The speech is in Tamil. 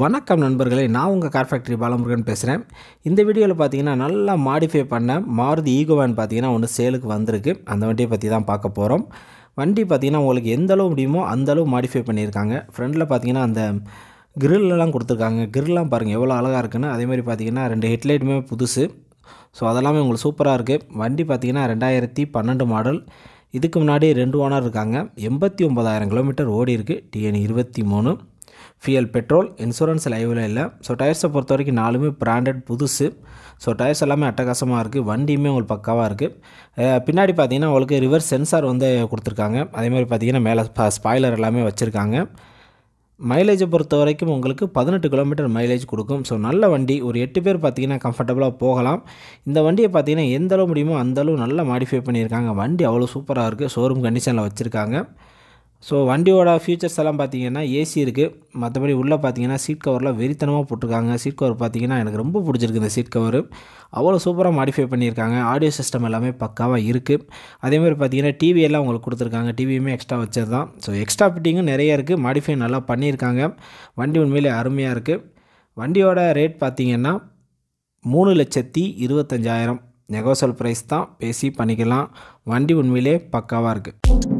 வணக்கம் நண்பர்களே நான் உங்கள் கார் ஃபேக்ட்ரி பாலமுருகன் பேசுகிறேன் இந்த வீடியோவில் பார்த்தீங்கன்னா நல்லா மாடிஃபை பண்ண மாருதி ஈகோவான் பார்த்தீங்கன்னா ஒன்று சேலுக்கு வந்திருக்கு அந்த வண்டியை பற்றி தான் பார்க்க போகிறோம் வண்டி பார்த்திங்கன்னா உங்களுக்கு எந்த அளவு முடியுமோ அந்தளவு மாடிஃபை பண்ணியிருக்காங்க ஃப்ரெண்டில் பார்த்தீங்கன்னா அந்த கிரில்லாம் கொடுத்துருக்காங்க கிரில்லாம் பாருங்கள் எவ்வளோ அழகாக இருக்குன்னு அதேமாதிரி பார்த்தீங்கன்னா ரெண்டு ஹெட்லைட்டுமே புதுசு ஸோ அதெல்லாமே உங்களுக்கு சூப்பராக இருக்குது வண்டி பார்த்திங்கன்னா ரெண்டாயிரத்தி பன்னெண்டு மாடல் இதுக்கு முன்னாடி ரெண்டு ஓனர் இருக்காங்க எண்பத்தி ஒம்பதாயிரம் கிலோமீட்டர் ஓடி இருக்குது டிஎன் இருபத்தி மூணு ஃபியல் பெட்ரோல் இன்சூரன்ஸ் லைவில் இல்லை ஸோ டயர்ஸை பொறுத்த வரைக்கும் நாலுமே பிராண்டட் புதுசு ஸோ டயர்ஸ் எல்லாமே அட்டகாசமாக இருக்குது வண்டியுமே உங்களுக்கு பக்காவாக இருக்குது பின்னாடி பார்த்தீங்கன்னா உங்களுக்கு ரிவர்ஸ் சென்சார் வந்து கொடுத்துருக்காங்க அதே மாதிரி பார்த்தீங்கன்னா மேலே ஸ்பாய்லர் எல்லாமே வச்சுருக்காங்க மைலேஜை பொறுத்த வரைக்கும் உங்களுக்கு பதினெட்டு கிலோமீட்டர் மைலேஜ் கொடுக்கும் ஸோ நல்ல வண்டி ஒரு எட்டு பேர் பார்த்தீங்கன்னா கம்ஃபர்டபுளாக போகலாம் இந்த வண்டியை பார்த்தீங்கன்னா எந்த அளவு முடியுமோ அந்தளவு நல்லா மாடிஃபை பண்ணியிருக்காங்க வண்டி அவ்வளோ சூப்பராக இருக்குது ஷோரூம் கண்டிஷனில் வச்சுருக்காங்க ஸோ வண்டியோட ஃபியூச்சர்ஸ் எல்லாம் பார்த்தீங்கன்னா ஏசி இருக்குது மற்றபடி உள்ளே பார்த்தீங்கன்னா சீட் கவரில் வெறித்தனமாக போட்டிருக்காங்க சீட் கவர் பார்த்தீங்கன்னா எனக்கு ரொம்ப பிடிச்சிருக்கு இந்த சீட் கவர் அவ்வளோ சூப்பராக மாடிஃபை பண்ணியிருக்காங்க ஆடியோ சிஸ்டம் எல்லாமே பக்காவாக இருக்குது அதேமாதிரி பார்த்தீங்கன்னா டிவி எல்லாம் உங்களுக்கு கொடுத்துருக்காங்க டிவியுமே எக்ஸ்ட்ரா வச்சது தான் ஸோ எக்ஸ்ட்ரா ஃபிட்டிங்கும் நிறைய இருக்குது மாடிஃபை நல்லா பண்ணியிருக்காங்க வண்டி உண்மையிலே அருமையாக இருக்குது வண்டியோட ரேட் பார்த்திங்கன்னா மூணு லட்சத்தி இருபத்தஞ்சாயிரம் நெகோசல் ப்ரைஸ் தான் பேசி பண்ணிக்கலாம் வண்டி உண்மையிலே பக்காவாக இருக்குது